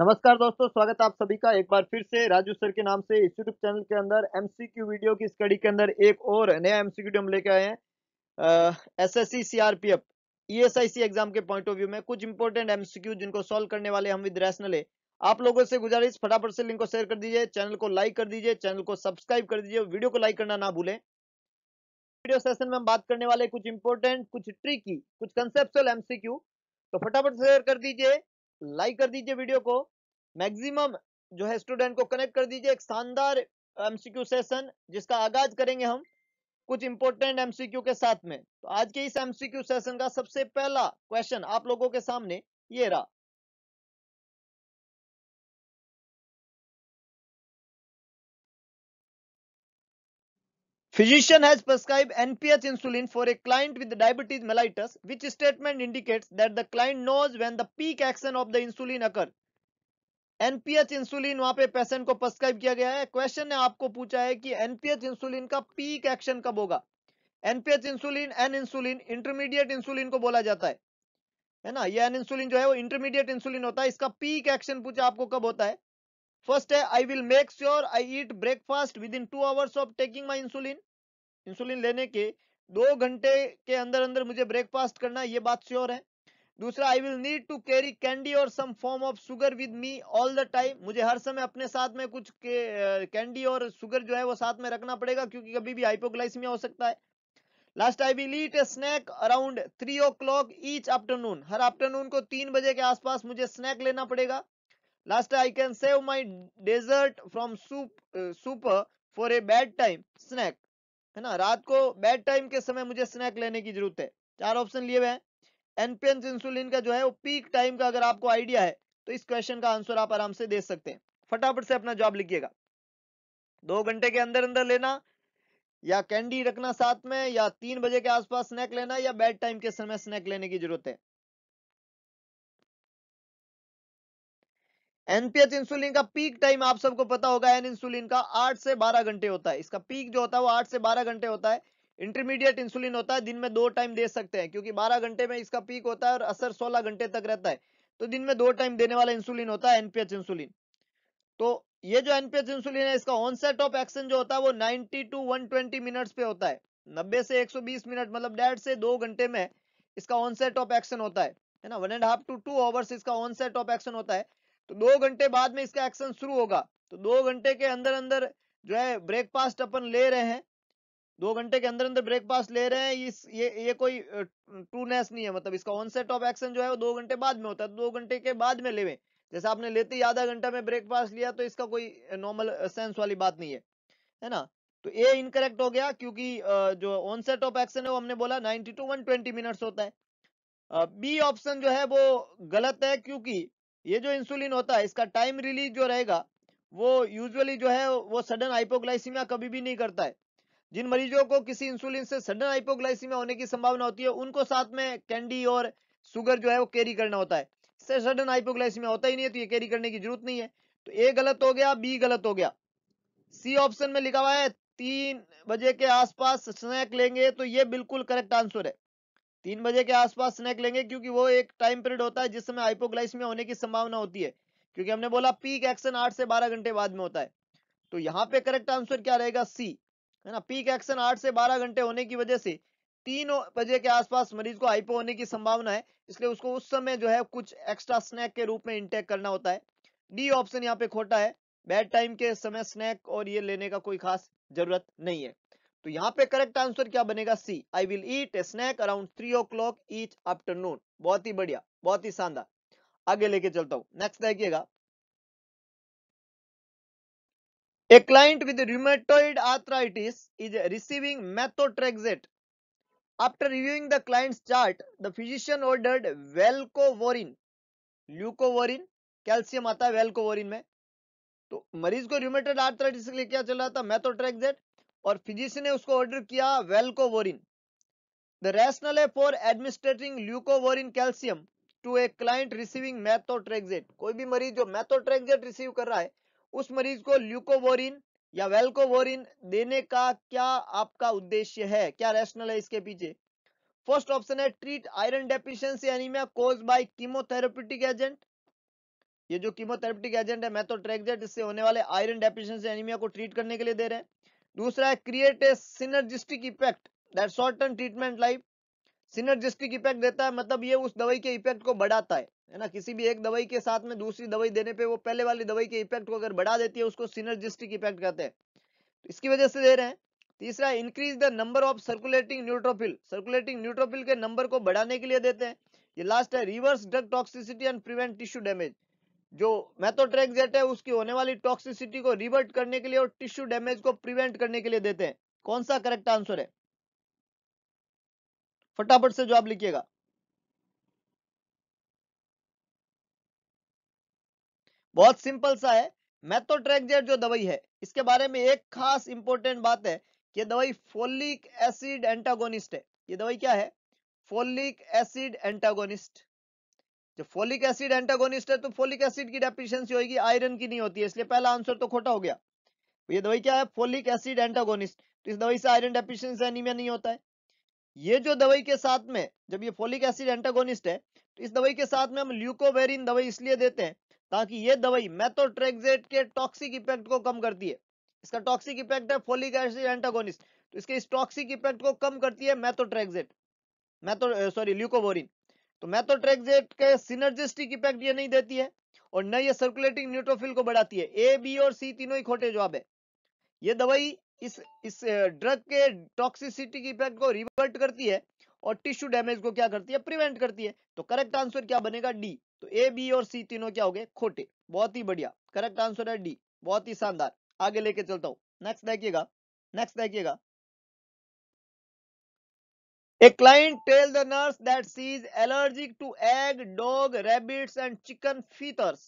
नमस्कार दोस्तों स्वागत है आप सभी का एक बार फिर से राजू सर के नाम से इस यूट्यूब चैनल के अंदर एमसीक्यू वीडियो की स्टडी के अंदर एक और नया एमसीक्यू हम लेके आए हैं एसएससी सीआरपीएफ ईएसआईसी एग्जाम के पॉइंट ऑफ व्यू में कुछ इंपोर्टेंट एमसीक्यू जिनको सॉल्व करने वाले हम विद रैशनल है आप लोगों से गुजारिश फटाफट से लिंक को शेयर कर दीजिए चैनल को लाइक कर दीजिए चैनल को सब्सक्राइब कर दीजिए वीडियो को लाइक करना ना भूलें वीडियो सेशन में हम बात करने वाले कुछ इंपोर्टेंट कुछ ट्रिकी कुछ कंसेप्चुअल एमसीक्यू तो फटाफट शेयर कर दीजिए लाइक कर दीजिए वीडियो को मैक्सिमम जो है स्टूडेंट को कनेक्ट कर दीजिए एक शानदार एमसीक्यू सेशन जिसका आगाज करेंगे हम कुछ इंपोर्टेंट एमसीक्यू के साथ में तो आज के इस एमसीक्यू सेशन का सबसे पहला क्वेश्चन आप लोगों के सामने ये रहा Physician has prescribed NPH insulin for a client with diabetes mellitus, which statement indicates that the client knows when the peak action of the insulin occur. NPH insulin वहां पे पेशेंट को प्रस्क्राइब किया गया है क्वेश्चन ने आपको पूछा है कि एनपीएच इंसुलिन का पीक एक्शन कब होगा NPH insulin N insulin intermediate insulin को बोला जाता है है ना ये एन इंसुलिन जो है वो इंटरमीडिएट इंसुलिन होता है इसका पीक एक्शन पूछा आपको कब होता है First, I will make sure I eat breakfast within two hours of taking my insulin. Insulin लेने के दो घंटे के अंदर अंदर मुझे ब्रेकफास्ट करना ये बात श्योर है दूसरा I will need to carry candy और some form of sugar with me all the time मुझे हर समय अपने साथ में कुछ कैंडी और शुगर जो है वो साथ में रखना पड़ेगा क्योंकि कभी भी हाइपोग्लाइसमिया हो सकता है last I will eat a snack around three o'clock each afternoon हर आफ्टरनून को तीन बजे के आसपास मुझे स्नैक लेना पड़ेगा last i can save my dessert from soup uh, super for a bad time snack है ना रात को बेड टाइम के समय मुझे स्नैक लेने की जरूरत है चार ऑप्शन लिए हुए हैं एनपीएन इंसुलिन का जो है वो पीक टाइम का अगर आपको आइडिया है तो इस क्वेश्चन का आंसर आप आराम से दे सकते हैं फटाफट से अपना जॉब लिखिएगा दो घंटे के अंदर अंदर लेना या कैंडी रखना साथ में या तीन बजे के आसपास स्नैक लेना या बेड टाइम के समय स्नैक लेने की जरूरत है एनपीएच इंसुलिन का पीक टाइम आप सबको पता होगा एन इंसुलिन का आठ से बारह घंटे होता है इसका पीक जो होता है वो आठ से बारह घंटे होता है इंटरमीडिएट इंसुलिन होता है दिन में दो टाइम दे सकते हैं क्योंकि बारह घंटे में इसका पीक होता है और असर सोलह घंटे तक रहता है तो दिन में दो टाइम देने वाला इंसुलिन होता है एनपीएच इंसुलिन तो ये जो एनपीएच इंसुलिन है इसका ऑनसेट ऑफ एक्शन जो होता है वो नाइनटी टू ट्वेंटी मिनट पे होता है नब्बे से बीस मिनट मतलब डेढ़ से दो घंटे में इसका ऑनसेट ऑफ एक्शन होता है है ना one and half to two hours इसका ऑनसेट ऑफ एक्शन होता है तो दो घंटे बाद में इसका एक्शन शुरू होगा तो दो घंटे के अंदर अंदर जो है ब्रेकफास्ट अपन ले रहे हैं दो घंटे के अंदर अंदर ब्रेकफास्ट ले रहे हैं इस ये ये कोई ट्रूनेस नहीं है मतलब इसका ऑनसेट ऑफ एक्शन जो है वो दो घंटे बाद में होता है तो दो घंटे के बाद में लेवे जैसे आपने लेते ही आधा घंटा में ब्रेकफास्ट लिया तो इसका कोई नॉर्मल सेंस वाली बात नहीं है है ना तो ए इनकरेक्ट हो गया क्योंकि जो ऑनसेट ऑफ एक्शन है वो हमने बोला नाइनटी टू ट्वेंटी मिनट्स होता है बी ऑप्शन जो है वो गलत है क्योंकि ये जो इंसुलिन होता है इसका टाइम रिलीज जो रहेगा वो यूजुअली जो है वो सडन हाइपोग्लाइसीमिया कभी भी नहीं करता है जिन मरीजों को किसी इंसुलिन से सडन हाइपोग्लाइसीमिया होने की संभावना होती है उनको साथ में कैंडी और शुगर जो है वो कैरी करना होता है इससे सडन हाइपोग्लाइसीमिया होता ही नहीं है तो ये कैरी करने की जरूरत नहीं है तो ए गलत हो गया बी गलत हो गया सी ऑप्शन में लिखा हुआ है तीन बजे के आसपास स्नैक लेंगे तो ये बिल्कुल करेक्ट आंसर है तीन बजे के आसपास स्नैक लेंगे क्योंकि वो एक टाइम पीरियड होता है जिस समय हाइपोग्लाइसमिया होने की संभावना होती है क्योंकि हमने बोला पीक एक्शन आठ से बारह घंटे बाद में होता है तो यहाँ पे करेक्ट आंसर क्या रहेगा सी है ना पीक एक्शन आठ से बारह घंटे होने की वजह से तीन बजे के आसपास मरीज को हाइपो होने की संभावना है इसलिए उसको उस समय जो है कुछ एक्स्ट्रा स्नैक के रूप में इंटेक करना होता है डी ऑप्शन यहाँ पे खोटा है बेड टाइम के समय स्नैक और ये लेने का कोई खास जरूरत नहीं है तो यहाँ पे करेक्ट आंसर क्या बनेगा C I will eat a snack around three o'clock each afternoon बहुत ही बढ़िया बहुत ही शानदार आगे लेके चलता हूं नेक्स्ट देखिएगा a client with rheumatoid arthritis is receiving methotrexate After reviewing the client's chart, the physician ordered velcovorin. Leucovorin calcium आता है वेल्कोवोरिन में तो मरीज को रिमेटेड आर्थराइटिस के लिए क्या चल रहा था मेथोट्रेक्जेट और फिजिशियन ने उसको ऑर्डर किया वेलकोवोरिन द रैशनल है for administrating leucovorin calcium to a client receiving methotrexate कोई भी मरीज जो मैथोट्रेक्जेट रिसीव कर रहा है उस मरीज को ल्यूकोवोरिन या वेलकोवोरिन देने का क्या आपका उद्देश्य है क्या रैशनल है इसके पीछे फर्स्ट ऑप्शन है treat iron deficiency anaemia caused by chemotherapeutic agent ये जो कीमोथेरेप्यूटिक एजेंट है मैथोट्रेक्जेट इससे होने वाले आयरन डेफिशिएंसी एनीमिया को ट्रीट करने के लिए दे रहे हैं दूसरा है create a synergistic effect that shorten treatment life synergistic effect देता है मतलब ये उस दवाई के इफेक्ट को बढ़ाता है है ना किसी भी एक दवाई के साथ में दूसरी दवाई देने पे वो पहले वाली दवाई के इफेक्ट को अगर बढ़ा देती है उसको सिनर्जिस्टिक इफेक्ट कहते हैं तो इसकी वजह से दे रहे हैं तीसरा increase the number of circulating neutrophil circulating neutrophil के नंबर को बढ़ाने के लिए देते हैं ये लास्ट है reverse drug toxicity and prevent tissue damage जो मैथोट्रेक्जेट है उसकी होने वाली टॉक्सिसिटी को रिवर्ट करने के लिए और टिश्यू डैमेज को प्रिवेंट करने के लिए देते हैं कौन सा करेक्ट आंसर है फटाफट से जवाब लिखिएगा बहुत सिंपल सा है मैथोट्रेक्जेट जो दवाई है इसके बारे में एक खास इंपॉर्टेंट बात है कि दवाई फोलिक एसिड एंटागोनिस्ट है ये दवाई क्या है फोलिक एसिड एंटागोनिस्ट जब फोलिक एसिड एंटागोनिस्ट है तो फोलिक एसिड की डेफिशिएंसी होगी आयरन की नहीं होती है इसलिए पहला आंसर तो खोटा हो गया तो ये दवाई क्या है फोलिक एसिड एंटागोनिस्ट तो इस दवाई से आयरन डेफिशियंसी एनीमिया नहीं होता है ये जो दवाई के साथ में जब ये फोलिक एसिड एंटागोनिस्ट है तो इस दवाई के साथ में हम ल्यूकोवेरिन दवाई इसलिए देते हैं ताकि ये दवाई मेथोट्रेक्जेट के टॉक्सिक इफेक्ट को कम करती है इसका टॉक्सिक इफेक्ट है फोलिक एसिड एंटागोनिस्ट तो इसके इस टॉक्सिक इफेक्ट को कम करती है मैथोट्रेक्जेट मैथो सॉरी ल्यूकोवोरिन तो मैथोट्रेक्जेट तो के सिनर्जिस्टिक इफेक्ट ये नहीं देती है और न ये सर्कुलेटिंग न्यूट्रोफिल को बढ़ाती है ए बी और सी तीनों ही खोटे जवाब है ये दवाई इस इस ड्रग के टॉक्सिसिटी की इफेक्ट को रिवर्ट करती है और टिश्यू डैमेज को क्या करती है प्रिवेंट करती है तो करेक्ट आंसर क्या बनेगा डी तो ए बी और सी तीनों क्या हो गए खोटे बहुत ही बढ़िया करेक्ट आंसर है डी बहुत ही शानदार आगे लेके चलता हूं नेक्स्ट देखिएगा नेक्स्ट देखिएगा A client tells the nurse that she is allergic to egg, dog, rabbits and chicken feathers.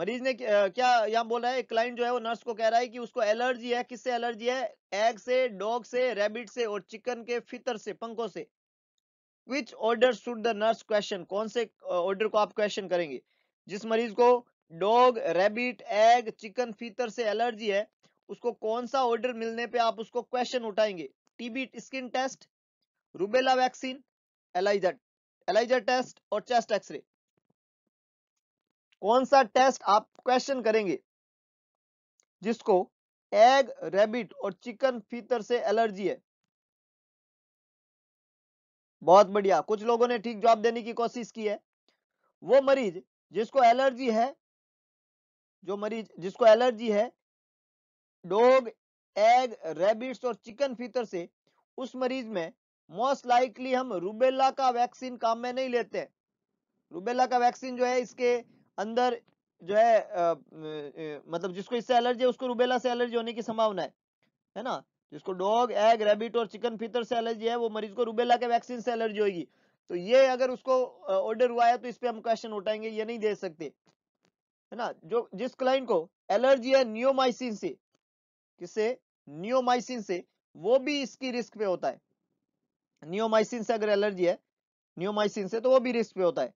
मरीज ने क्या यहाँ बोला है क्लाइंट जो है वो नर्स को कह रहा है कि उसको एलर्जी है किससे एलर्जी है एग से डॉग से रैबिट से और चिकन के फितर से पंखों से which order should the nurse question कौन से ऑर्डर को आप क्वेश्चन करेंगे जिस मरीज को dog rabbit egg chicken feather से एलर्जी है उसको कौन सा ऑर्डर मिलने पे आप उसको क्वेश्चन उठाएंगे TB skin test rubella vaccine ELISA ELISA test और चेस्ट एक्सरे कौन सा टेस्ट आप क्वेश्चन करेंगे जिसको एग रेबिट और चिकन फीतर से एलर्जी है बहुत बढ़िया कुछ लोगों ने ठीक जवाब देने की कोशिश की है वो मरीज जिसको एलर्जी है जो मरीज जिसको एलर्जी है डॉग एग रैबिट्स और चिकन फीतर से उस मरीज में मोस्ट लाइकली हम रूबेला का वैक्सीन काम में नहीं लेते रूबेला का वैक्सीन जो है इसके अंदर जो है मतलब जिसको इससे एलर्जी है उसको रूबेला से एलर्जी होने की संभावना है है ना जिसको डॉग एग रेबिट और चिकन फीतर से एलर्जी है वो मरीज को रूबेला के वैक्सीन से एलर्जी होगी तो ये अगर उसको ऑर्डर हुआ है तो इस पर हम क्वेश्चन उठाएंगे ये नहीं दे सकते है ना जो जिस क्लाइंट को एलर्जी है नियोमाइसिन से किससे नियोमाइसिन से वो भी इसकी रिस्क पे होता है नियोमाइसिन से अगर एलर्जी है नियोमाइसिन से तो वो भी रिस्क पे होता है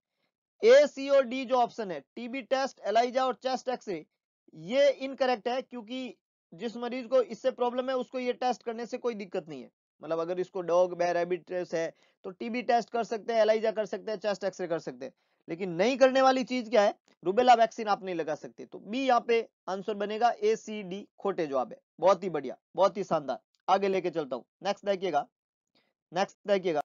ए सी और डी जो ऑप्शन है टीबी टेस्ट एलाइजा और चेस्ट एक्सरे ये इनकरेक्ट है क्योंकि जिस मरीज को इससे प्रॉब्लम है उसको ये टेस्ट करने से कोई दिक्कत नहीं है मतलब अगर इसको डॉग बेर रेबिट्रेस है तो टीबी टेस्ट कर सकते हैं एलाइजा कर सकते हैं चेस्ट एक्सरे कर सकते हैं लेकिन नहीं करने वाली चीज क्या है रूबेला वैक्सीन आप नहीं लगा सकते तो बी यहाँ पे आंसर बनेगा ए सी डी खोटे जवाब है बहुत ही बढ़िया बहुत ही शानदार आगे लेके चलता हूँ नेक्स्ट देखिएगा नेक्स्ट देखिएगा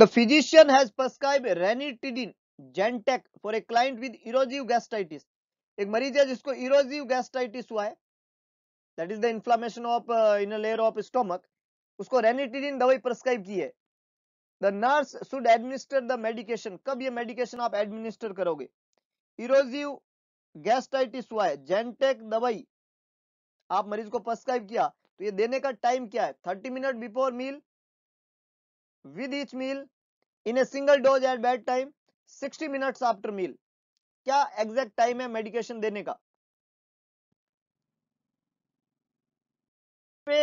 the physician has prescribe ranitidine Zantac for a client with erosive gastritis एक मरीज है जिसको इरोजिव गैस्ट्राइटिस हुआ है that is the inflammation of in layer of stomach उसको रेनिटिडिन दवाई प्रस्क्राइब की है the nurse should administer the medication कब ये मेडिकेशन आप एडमिनिस्टर करोगे इरोजिव गैस्ट्राइटिस हुआ है जेंटेक दवाई आप मरीज को प्रस्क्राइब किया तो ये देने का टाइम क्या है thirty minute before meal with each meal in a single dose at bed time sixty minutes after meal क्या एग्जैक्ट टाइम है मेडिकेशन देने का पे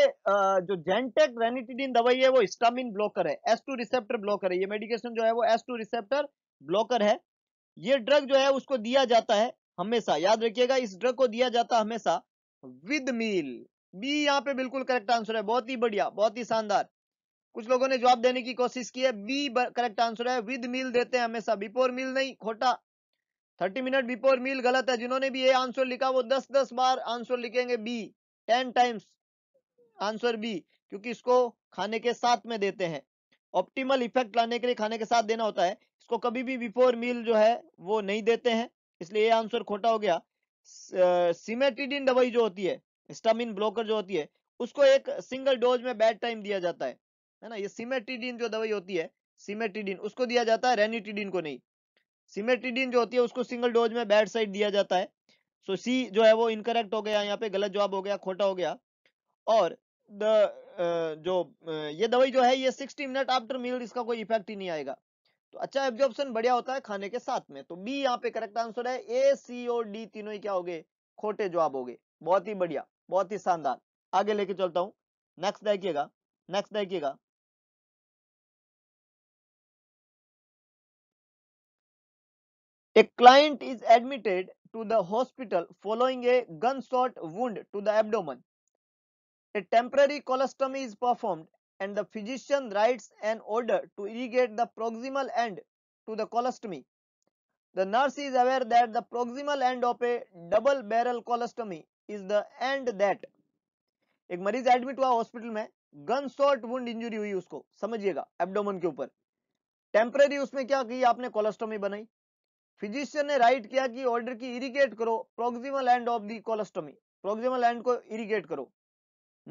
जो जेंटेक रेनिटिडिन दवाई है वो स्टामिन ब्लॉकर है एस टू रिसेप्टर ब्लॉकर है ये मेडिकेशन जो है वो एस टू रिसेप्टर ब्लॉकर है ये ड्रग जो है उसको दिया जाता है हमेशा याद रखिएगा इस ड्रग को दिया जाता हमेशा विद मील बी यहाँ पे बिल्कुल करेक्ट आंसर है बहुत ही बढ़िया बहुत ही शानदार कुछ लोगों ने जवाब देने की कोशिश की है बी करेक्ट आंसर है विद मील देते हैं हमेशा बिफोर मील नहीं खोटा थर्टी मिनट बिफोर मील गलत है जिन्होंने भी ये आंसर लिखा वो दस दस बार आंसर लिखेंगे B ten times answer B क्योंकि इसको खाने के साथ में देते हैं ऑप्टिमल इफेक्ट लाने के लिए खाने के साथ देना होता है इसको कभी भी बिफोर मील जो है वो नहीं देते हैं इसलिए ये आंसर खोटा हो गया सिमेटिडिन दवाई जो होती है स्टामिन ब्लॉकर जो होती है उसको एक सिंगल डोज में बैड टाइम दिया जाता है है ना ये सिमेट्रीडीन जो दवाई होती है सिमेट्रीडीन उसको दिया जाता है रेनिटिडिन को नहीं सिमेट्रीडीन जो होती है उसको सिंगल डोज में बैड साइड दिया जाता है सो so, सी जो है वो इनकरेक्ट हो गया यहाँ पे गलत जवाब हो गया खोटा हो गया और द जो ये दवाई जो है ये 60 मिनट आफ्टर मील इसका कोई इफेक्ट ही नहीं आएगा तो अच्छा एब्जॉर्प्शन बढ़िया होता है खाने के साथ में तो बी यहाँ पे करेक्ट आंसर है ए सी और डी तीनों ही क्या हो गए खोटे जवाब हो गए बहुत ही बढ़िया बहुत ही शानदार आगे लेके चलता हूँ नेक्स्ट देखिएगा नेक्स्ट देखिएगा A client is admitted to the hospital following a gunshot wound to the abdomen. A temporary colostomy is performed and the physician writes an order to irrigate the proximal end to the colostomy. The nurse is aware that the proximal end of a double barrel colostomy is the end that एक मरीज admit हुआ hospital में gun short wound injury हुई उसको समझिएगा abdomen के ऊपर temporary उसमें क्या की आपने कोलेस्ट्रोमी बनाई फिजिशियन ने राइट किया कि ऑर्डर की इरिगेट करो proximal end of the colostomy proximal end को इरिगेट करो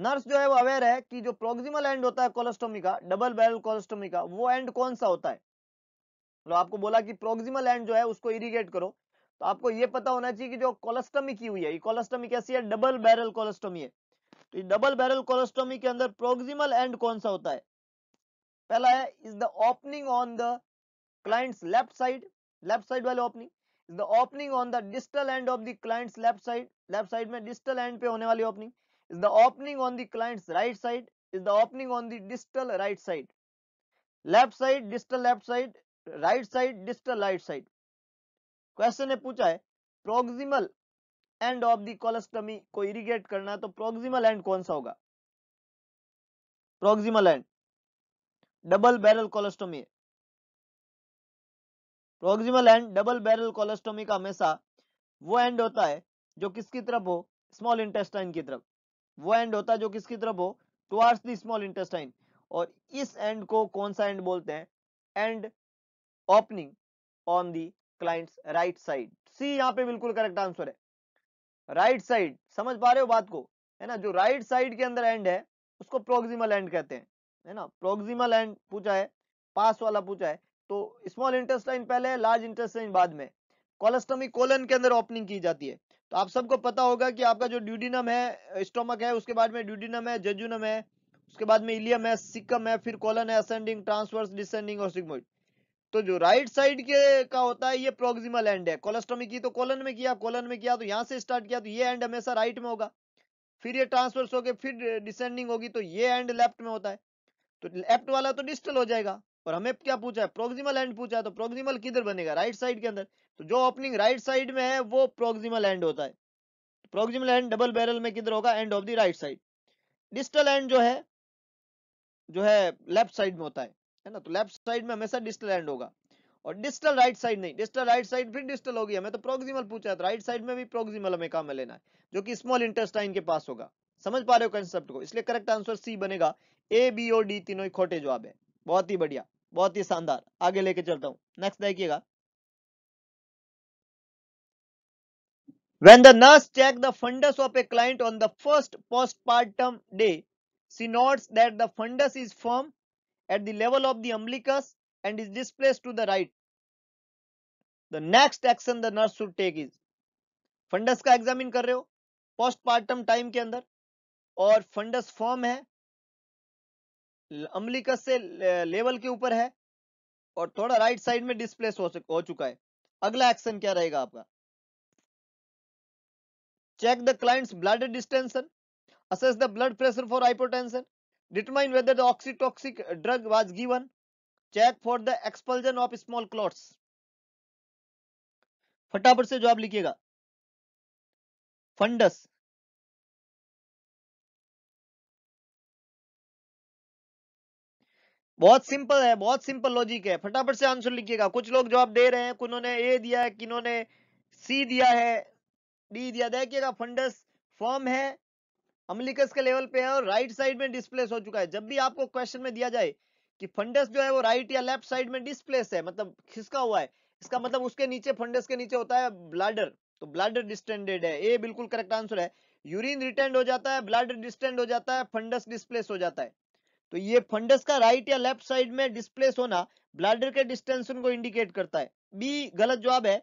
नर्स जो है वो अवेयर है कि जो प्रोक्सिमल एंड होता है कोलेस्ट्रोमी का डबल बैरल कोलेस्ट्रोमी का वो एंड कौन सा होता है मतलब आपको बोला कि प्रोक्सिमल एंड जो है उसको इरिगेट करो आपको ये पता होना चाहिए कि जो कोलेस्टमी की हुई है ये कोलेस्टमी कैसी है डबल बैरल कोलेस्टमी है तो ये डबल बैरल कोलेस्टमी के अंदर प्रोक्सिमल एंड कौन सा होता है पहला है is the opening on the client's left side left side वाले opening is the opening on the distal end of the client's left side left side में डिस्टल एंड पे होने वाली opening is the opening on the client's right side is the opening on the distal right side left side distal left side right side distal right side question ने पूछा है proximal end of the colostomy को irrigate करना तो proximal end कौन सा होगा proximal end double barrel colostomy proximal end double barrel colostomy का हमेशा वो एंड होता है जो किसकी तरफ हो स्मॉल इंटेस्टाइन की तरफ वो एंड होता है जो किसकी तरफ हो टुवार्ड्स द स्मॉल इंटेस्टाइन और इस एंड को कौन सा एंड बोलते हैं end opening on the client's right side C यहाँ पे बिल्कुल करेक्ट आंसर है राइट right साइड समझ पा रहे हो बात को है ना जो राइट right साइड के अंदर एंड है उसको प्रोक्सिमल एंड कहते हैं है ना प्रोक्सिमल एंड पूछा है पास वाला पूछा है तो स्मॉल इंटेस्टाइन पहले है लार्ज इंटेस्टाइन बाद में कोलेस्टमी कोलन के अंदर ओपनिंग की जाती है तो आप सबको पता होगा कि आपका जो ड्यूडिनम है स्टोमक है उसके बाद में ड्यूडिनम है जजुनम है उसके बाद में इलियम है सिकम है फिर कोलन है असेंडिंग ट्रांसवर्स डिसेंडिंग और सिग्मोइड तो जो राइट साइड के का होता है ये प्रोक्सिमल एंड है कोलेस्ट्रोमी की तो कोलन में किया कोलन में किया तो यहां से स्टार्ट किया तो ये एंड हमेशा राइट में होगा फिर ये ट्रांसफर्स होकर फिर डिसेंडिंग होगी तो ये एंड लेफ्ट में होता है तो लेफ्ट वाला तो डिस्टल हो जाएगा और हमें क्या पूछा है प्रोक्सिमल एंड पूछा है तो प्रोक्सिमल किधर बनेगा राइट साइड के अंदर तो जो ओपनिंग राइट साइड में है वो प्रोक्सिमल एंड होता है प्रोक्सिमल एंड डबल बैरल में किधर होगा end of the right side distal end जो है जो है लेफ्ट साइड में होता है है ना तो लेफ्ट साइड में हमेशा डिस्टल एंड होगा और डिस्टल राइट साइड नहीं डिस्टल राइट साइड फिर डिस्टल होगी हमें तो प्रोक्सिमल पूछा है तो राइट साइड में भी प्रोक्सिमल हमें काम में लेना है जो कि स्मॉल इंटेस्टाइन के पास होगा समझ पा रहे हो कंसेप्ट को इसलिए करेक्ट आंसर सी बनेगा ए बी और डी तीनों ही खोटे जवाब है बहुत ही बढ़िया बहुत ही शानदार आगे लेके चलता हूं नेक्स्ट देखिएगा When the nurse checks the fundus of a client on the first postpartum day, she notes that the fundus is firm at the level of the umbilicus and is displaced to the right. The next action the nurse should take is fundus का examine कर रहे हो postpartum time के अंदर और funds form है अम्लिकस से level के ऊपर है और थोड़ा राइट साइड में डिस्प्लेस हो, हो चुका है अगला एक्शन क्या रहेगा आपका check the client's blood distension assess the blood pressure for hypotension Determine whether the oxytoxic drug was given. Check for the expulsion of small clots. फटाफट से जवाब लिखिएगा फंडस बहुत सिंपल है बहुत सिंपल लॉजिक है फटाफट से आंसर लिखिएगा कुछ लोग जवाब दे रहे हैं उन्होंने ए दिया है किन्होंने सी दिया है डी दिया देखिएगा फंडस फॉर्म है अम्लिकस के लेवल पे है और राइट साइड में डिस्प्लेस हो चुका है जब भी आपको क्वेश्चन में दिया जाए कि फंडस जो है वो राइट या लेफ्ट साइड में डिस्प्लेस है मतलब खिसका हुआ है इसका मतलब उसके नीचे फंडस के नीचे होता है ब्लाडर तो ब्लाडर डिस्टेंडेड है ए बिल्कुल करेक्ट आंसर है यूरिन रिटेंड हो जाता है ब्लाडर डिस्टेंड हो जाता है फंडस डिस्प्लेस हो जाता है तो ये फंडस का राइट या लेफ्ट साइड में डिस्प्लेस होना ब्लाडर के डिस्टेंशन को इंडिकेट करता है बी गलत जवाब है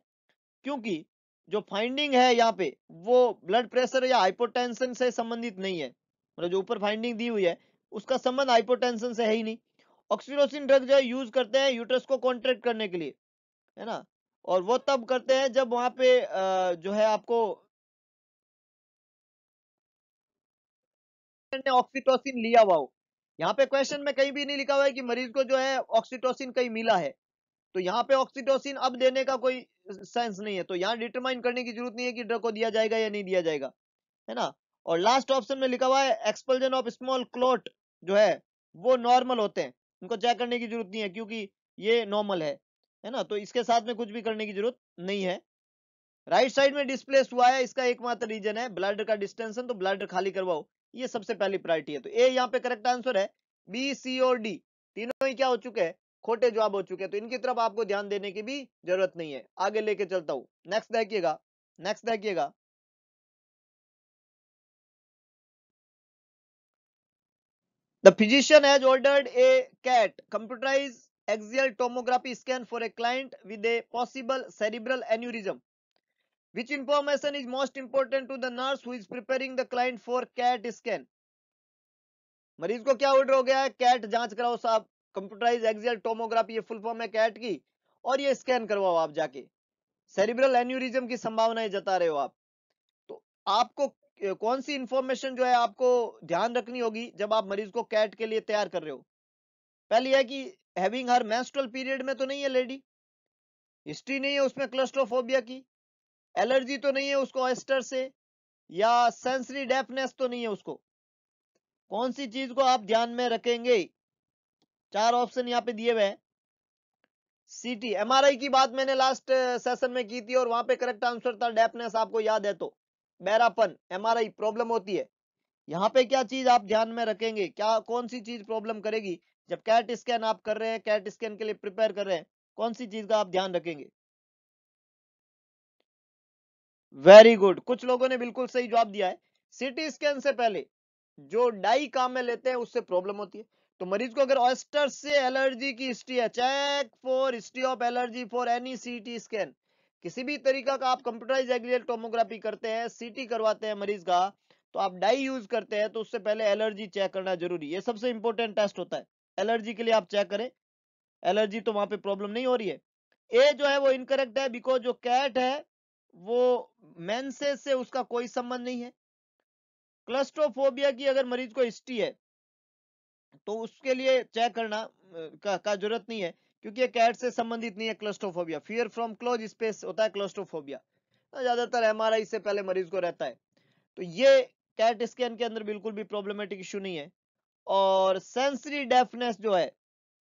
क्योंकि जो फाइंडिंग है यहाँ पे वो ब्लड प्रेशर या हाइपोटेंशन से संबंधित नहीं है मतलब जो ऊपर फाइंडिंग दी हुई है उसका संबंध हाइपोटेंशन से है ही नहीं ऑक्सीरोसिन ड्रग जो है यूज करते हैं यूट्रस को कॉन्ट्रेक्ट करने के लिए है ना और वो तब करते हैं जब वहां पे जो है आपको ने ऑक्सीटोसिन लिया हुआ हो यहाँ पे क्वेश्चन में कहीं भी नहीं लिखा हुआ है कि मरीज को जो है ऑक्सीटोसिन कहीं मिला है तो यहाँ पे ऑक्सीटोसिन अब देने का कोई सेंस नहीं है तो यहाँ डिटरमाइन करने की जरूरत नहीं है कि ड्रग को दिया जाएगा या नहीं दिया जाएगा है ना और लास्ट ऑप्शन में लिखा हुआ है एक्सपल्जन ऑफ स्मॉल क्लोट जो है वो नॉर्मल होते हैं उनको चेक करने की जरूरत नहीं है क्योंकि ये नॉर्मल है है ना तो इसके साथ में कुछ भी करने की जरूरत नहीं है राइट right साइड में डिस्प्लेस हुआ है इसका एकमात्र रीजन है ब्लड का डिस्टेंशन तो ब्लड खाली करवाओ ये सबसे पहली प्रायोरिटी है तो ए यहाँ पे करेक्ट आंसर है बी सी और डी तीनों ही क्या हो चुके हैं खोटे जवाब हो चुके हैं तो इनकी तरफ आपको ध्यान देने की भी जरूरत नहीं है आगे लेके चलता हूं नेक्स्ट देखिएगा नेक्स्ट देखिएगा the physician has ordered a CAT computerize axial tomography scan for a client with a possible cerebral aneurysm which information is most important to the nurse who is preparing the client for CAT scan मरीज को क्या order हो गया है cat जांच कराओ साहब computerize axial tomography ये फुल फॉर्म है कैट की और ये स्कैन करवाओ आप जाके सेरिब्रल एन्यूरिज्म की संभावनाएं जता रहे हो आप तो आपको कौन सी इंफॉर्मेशन जो है आपको ध्यान रखनी होगी जब आप मरीज को कैट के लिए तैयार कर रहे हो पहली है कि हैविंग हर मेंस्ट्रुअल पीरियड में तो नहीं है लेडी हिस्ट्री नहीं है उसमें क्लस्ट्रोफोबिया की एलर्जी तो नहीं है उसको ऑयस्टर से या सेंसरी डेफनेस तो नहीं है उसको कौन सी चीज को आप ध्यान में रखेंगे चार ऑप्शन यहाँ पे दिए हुए हैं सीटी एमआरआई की बात मैंने लास्ट सेशन में की थी और वहां पे करेक्ट आंसर था डेफनेस आपको याद है तो बैरापन एमआरआई प्रॉब्लम होती है यहाँ पे क्या चीज आप ध्यान में रखेंगे क्या कौन सी चीज प्रॉब्लम करेगी जब कैट स्कैन आप कर रहे हैं कैट स्कैन के लिए प्रिपेयर कर रहे हैं कौन सी चीज का आप ध्यान रखेंगे वेरी गुड कुछ लोगों ने बिल्कुल सही जवाब दिया है सिटी स्कैन से पहले जो डाई काम में लेते हैं उससे प्रॉब्लम होती है तो मरीज को अगर ऑस्टर से एलर्जी की हिस्ट्री है check for history of allergy for any CT scan किसी भी तरीका का आप कंप्यूटराइज एग्लियर टोमोग्राफी करते हैं सीटी करवाते हैं मरीज का तो आप डाई यूज करते हैं तो उससे पहले एलर्जी चेक करना जरूरी है सबसे इंपॉर्टेंट टेस्ट होता है एलर्जी के लिए आप चेक करें एलर्जी तो वहां पे प्रॉब्लम नहीं हो रही है ए जो है वो इनकरेक्ट है बिकॉज जो कैट है वो मेनसेज से उसका कोई संबंध नहीं है क्लस्ट्रोफोबिया की अगर मरीज को हिस्ट्री है तो उसके लिए चेक करना का, का जरूरत नहीं है क्योंकि ये कैट से संबंधित नहीं है claustrophobia fear from close space होता है क्लस्ट्रोफोबिया तो ज्यादातर एम से पहले मरीज को रहता है तो ये कैट स्कैन के अंदर बिल्कुल भी प्रॉब्लमेटिक इश्यू नहीं है और सेंसरी डेफनेस जो है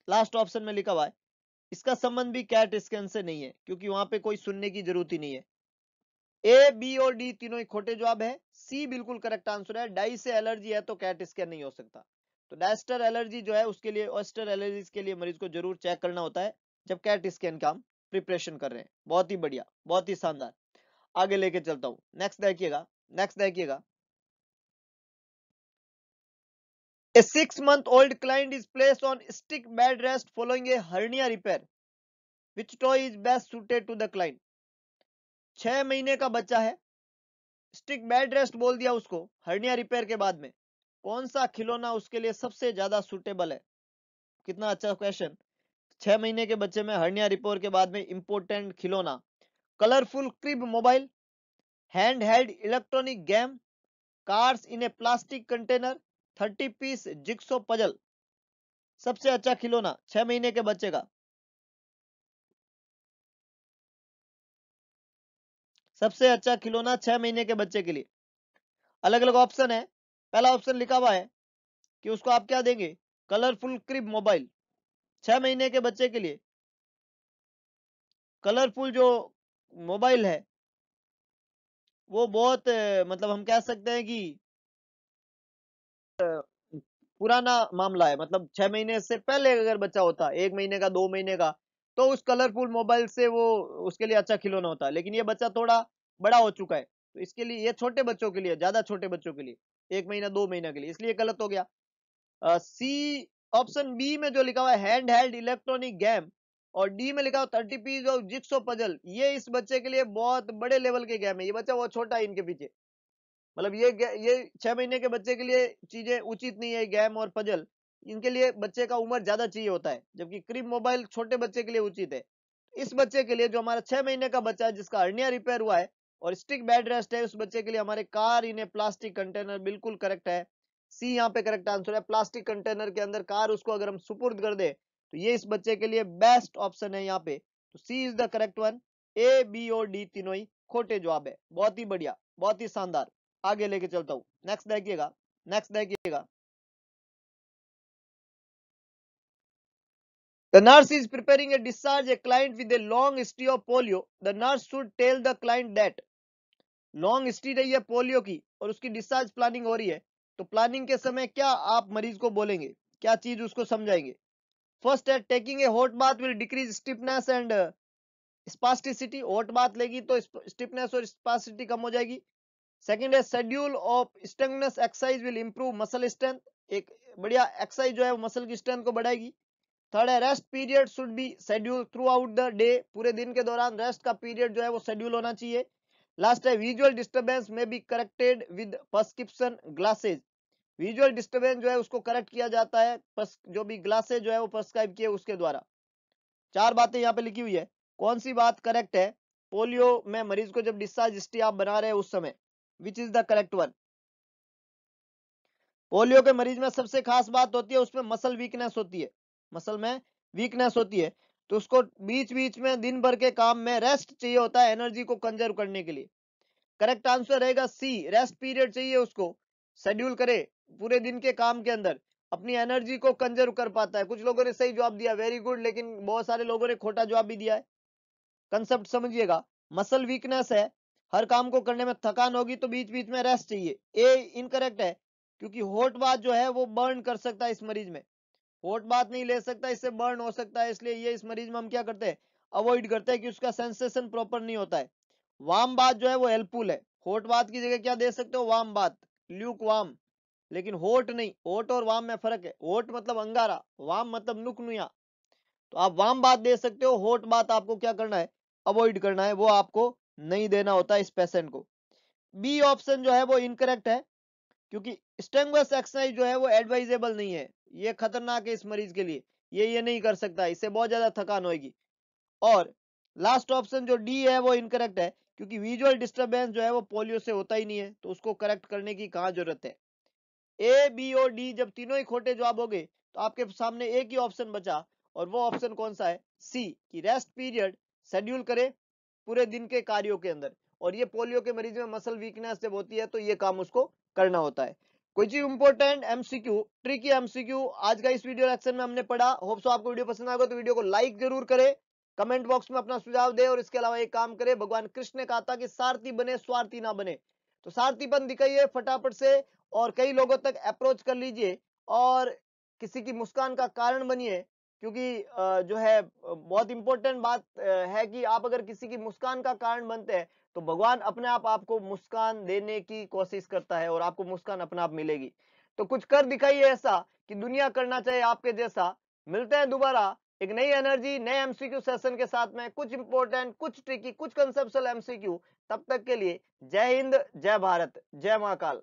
लास्ट ऑप्शन में लिखा हुआ है इसका संबंध भी कैट स्कैन से नहीं है क्योंकि वहां पे कोई सुनने की जरूरत ही नहीं है ए बी और डी तीनों ही खोटे जवाब है सी बिल्कुल करेक्ट आंसर है डाई से एलर्जी है तो कैट स्कैन नहीं हो सकता तो डायस्टर एलर्जी जो है उसके लिए ऑस्टर एलर्जी के लिए मरीज को जरूर चेक करना होता है जब कैट स्कैन का हम प्रिपरेशन कर रहे हैं बहुत ही बढ़िया बहुत ही शानदार आगे लेके चलता हूँ नेक्स्ट देखिएगा नेक्स्ट देखिएगा A six month old client is placed on stick bed rest following a hernia repair. Which toy is best suited to the client? छह महीने का बच्चा है स्टिक बेड रेस्ट बोल दिया उसको हर्निया रिपेयर के बाद में कौन सा खिलौना उसके लिए सबसे ज्यादा सुटेबल है कितना अच्छा क्वेश्चन छह महीने के बच्चे में हर्निया रिपोर्ट के बाद में इंपोर्टेंट खिलौना colourful crib mobile hand held electronic game cars in a plastic container thirty piece jigsaw puzzle सबसे अच्छा खिलौना छह महीने के बच्चे का सबसे अच्छा खिलौना छह महीने के बच्चे के लिए अलग अलग ऑप्शन है पहला ऑप्शन लिखा हुआ है कि उसको आप क्या देंगे कलरफुल क्रिप मोबाइल छह महीने के बच्चे के लिए कलरफुल जो मोबाइल है वो बहुत मतलब हम कह सकते हैं कि पुराना मामला है मतलब छह महीने से पहले अगर बच्चा होता एक महीने का दो महीने का तो उस कलरफुल मोबाइल से वो उसके लिए अच्छा खिलौना होता है लेकिन ये बच्चा थोड़ा बड़ा हो चुका है तो इसके लिए ये छोटे बच्चों के लिए ज्यादा छोटे बच्चों के लिए एक महीना दो महीना के लिए इसलिए गलत हो गया सी ऑप्शन बी में जो लिखा हुआ है हैंड हेल्ड इलेक्ट्रॉनिक गेम और डी में लिखा हुआ thirty piece of jigsaw puzzle ये इस बच्चे के लिए बहुत बड़े लेवल के गेम है ये बच्चा बहुत छोटा है इनके पीछे मतलब ये ये छह महीने के बच्चे के लिए चीजें उचित नहीं है गेम और पजल इनके लिए बच्चे का उम्र ज्यादा चाहिए होता है जबकि क्रीम मोबाइल छोटे बच्चे के लिए उचित है इस बच्चे के लिए जो हमारा छह महीने का बच्चा है जिसका हर्निया रिपेयर हुआ है और स्टिक बेड रेस्ट है उस बच्चे के लिए हमारे car in a plastic container बिल्कुल करेक्ट है सी यहाँ पे करेक्ट आंसर है प्लास्टिक कंटेनर के अंदर कार उसको अगर हम सुपुर्द कर दे तो ये इस बच्चे के लिए बेस्ट ऑप्शन है यहाँ पे तो C is the correct one A B और डी तीनों ही खोटे जवाब है बहुत ही बढ़िया बहुत ही शानदार आगे लेके चलता हूँ नेक्स्ट देखिएगा नेक्स्ट देखिएगा The nurse is preparing a discharge a client with a long history of polio. The nurse should tell the client that long history रही है पोलियो की और उसकी डिस्चार्ज प्लानिंग हो रही है तो प्लानिंग के समय क्या आप मरीज को बोलेंगे क्या चीज उसको समझाएंगे फर्स्ट है taking a hot bath will decrease stiffness and spasticity hot bath लेगी तो स्टिफनेस और स्पास्टिसिटी कम हो जाएगी सेकेंड है schedule of strengthening exercise will improve muscle strength एक बढ़िया एक्सरसाइज जो है वो मसल की स्ट्रेंथ को बढ़ाएगी थर्ड है rest period should be schedule throughout the day पूरे दिन के दौरान रेस्ट का पीरियड जो है वो शेड्यूल होना चाहिए Last, visual disturbance may be corrected with prescription glasses. Visual disturbance जो है उसको करेक्ट किया जाता है जो भी ग्लासेज जो है वो प्रेस्क्राइब किए उसके द्वारा चार बातें यहाँ पे लिखी हुई है कौन सी बात करेक्ट है पोलियो में मरीज को जब डिस्चार्ज हिस्ट्री आप बना रहे हैं उस समय which is the correct one polio के मरीज में सबसे खास बात होती है उसमें मसल वीकनेस होती है मसल में वीकनेस होती है तो उसको बीच बीच में दिन भर के काम में रेस्ट चाहिए होता है एनर्जी को कंजर्व करने के लिए करेक्ट आंसर रहेगा सी रेस्ट पीरियड चाहिए उसको शेड्यूल करे पूरे दिन के काम के अंदर अपनी एनर्जी को कंजर्व कर पाता है कुछ लोगों ने सही जवाब दिया वेरी गुड लेकिन बहुत सारे लोगों ने खोटा जवाब भी दिया है कंसेप्ट समझिएगा मसल वीकनेस है हर काम को करने में थकान होगी तो बीच बीच में रेस्ट चाहिए ए इनकरेक्ट है क्योंकि होट बात जो है वो बर्न कर सकता है इस मरीज में होट बात नहीं ले सकता इससे बर्न हो सकता है इसलिए ये इस मरीज में हम क्या करते हैं अवॉइड करते हैं कि उसका सेंसेशन प्रॉपर नहीं होता है वाम बात जो है वो हेल्पफुल है होट बात की जगह क्या दे सकते हो वाम बात ल्यूक वाम लेकिन होट नहीं होट और वाम में फर्क है होट मतलब अंगारा वाम मतलब नुकनुया तो आप वाम बात दे सकते हो होट बात आपको क्या करना है अवॉइड करना है वो आपको नहीं देना होता इस पेशेंट को बी ऑप्शन जो है वो इनकरेक्ट है क्योंकि स्टेंगस एक्सरसाइज जो है वो एडवाइजेबल नहीं है ये खतरनाक है इस मरीज के लिए ये ये नहीं कर सकता इससे बहुत ज्यादा थकान होगी और लास्ट ऑप्शन जो डी है वो इनकरेक्ट है क्योंकि विजुअल डिस्टरबेंस जो है वो पोलियो से होता ही नहीं है तो उसको करेक्ट करने की कहा जरूरत है ए बी और डी जब तीनों ही खोटे जवाब हो गए तो आपके सामने एक ही ऑप्शन बचा और वो ऑप्शन कौन सा है सी कि रेस्ट पीरियड शेड्यूल करें पूरे दिन के कार्यों के अंदर और ये पोलियो के मरीज में मसल वीकनेस जब होती है तो ये काम उसको करना होता है कोई चीज इंपॉर्टेंट एमसीक्यू ट्रिकी एमसीक्यू आज का इस वीडियो लेक्शन में हमने पढ़ा होप्स आपको वीडियो पसंद आएगा तो वीडियो को लाइक जरूर करें कमेंट बॉक्स में अपना सुझाव दे और इसके अलावा एक काम करे भगवान कृष्ण ने कहा था कि सारथी बने स्वार्थी ना बने तो सारथीपन दिखाइए फटाफट से और कई लोगों तक अप्रोच कर लीजिए और किसी की मुस्कान का कारण बनिए क्योंकि जो है बहुत इंपॉर्टेंट बात है कि आप अगर किसी की मुस्कान का कारण बनते हैं तो भगवान अपने आप आपको मुस्कान देने की कोशिश करता है और आपको मुस्कान अपने आप मिलेगी तो कुछ कर दिखाइए ऐसा कि दुनिया करना चाहिए आपके जैसा मिलते हैं दोबारा एक नई एनर्जी नए एमसीक्यू सेशन के साथ में कुछ इंपोर्टेंट कुछ ट्रिकी कुछ कंसेप्शुअल एमसीक्यू तब तक के लिए जय हिंद जय भारत जय महाकाल